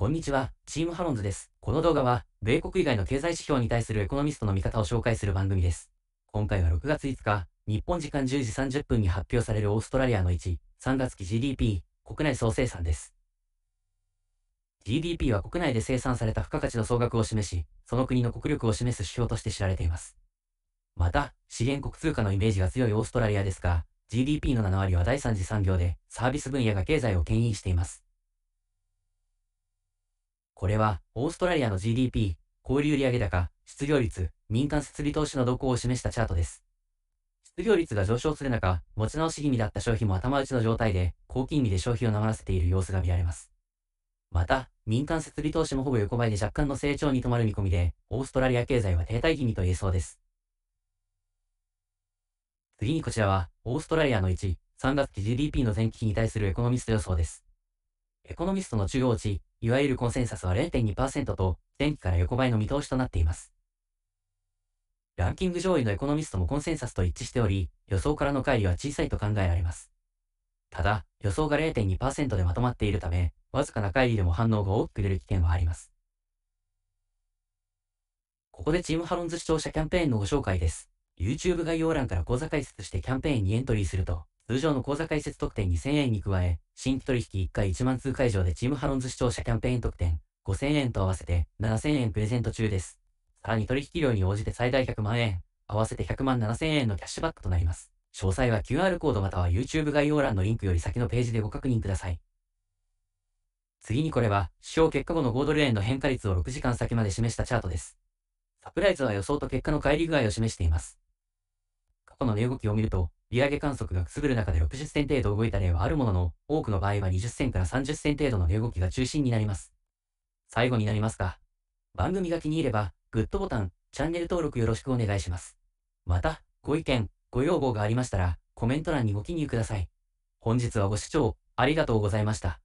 こんにちは、チームハロンズです。この動画は、米国以外の経済指標に対するエコノミストの見方を紹介する番組です。今回は6月5日、日本時間10時30分に発表されるオーストラリアの1、3月期 GDP、国内総生産です。GDP は国内で生産された付加価値の総額を示し、その国の国力を示す指標として知られています。また、資源国通貨のイメージが強いオーストラリアですが、GDP の7割は第3次産業で、サービス分野が経済を牽引しています。これは、オーストラリアの GDP、小売売上高、失業率、民間設備投資の動向を示したチャートです。失業率が上昇する中、持ち直し気味だった消費も頭打ちの状態で、高金利で消費を流らせている様子が見られます。また、民間設備投資もほぼ横ばいで若干の成長に止まる見込みで、オーストラリア経済は停滞気味と言えそうです。次にこちらは、オーストラリアの1、3月期 GDP の前期比に対するエコノミスト予想です。エコノミストの中央値、いわゆるコンセンサスは0.2%と、前期から横ばいの見通しとなっています。ランキング上位のエコノミストもコンセンサスと一致しており、予想からの乖離は小さいと考えられます。ただ、予想が0.2%でまとまっているため、わずかな乖離でも反応が大きく出る危険はあります。ここでチームハロンズ視聴者キャンペーンのご紹介です。YouTube 概要欄から講座解説してキャンペーンにエントリーすると、通常の口座開設特典2000円に加え、新規取引1回1万通会場でチームハロンズ視聴者キャンペーン特典5000円と合わせて7000円プレゼント中です。さらに取引量に応じて最大100万円、合わせて100万7000円のキャッシュバックとなります。詳細は QR コードまたは YouTube 概要欄のリンクより先のページでご確認ください。次にこれは、使用結果後の5ドル円の変化率を6時間先まで示したチャートです。サプライズは予想と結果の乖離具合を示しています。過去の値動きを見ると、利上げ観測がくすぶる中で60銭程度動いた例はあるものの、多くの場合は20銭から30銭程度の値動きが中心になります。最後になりますが、番組が気に入れば、グッドボタン、チャンネル登録よろしくお願いします。また、ご意見、ご要望がありましたら、コメント欄にご記入ください。本日はご視聴ありがとうございました。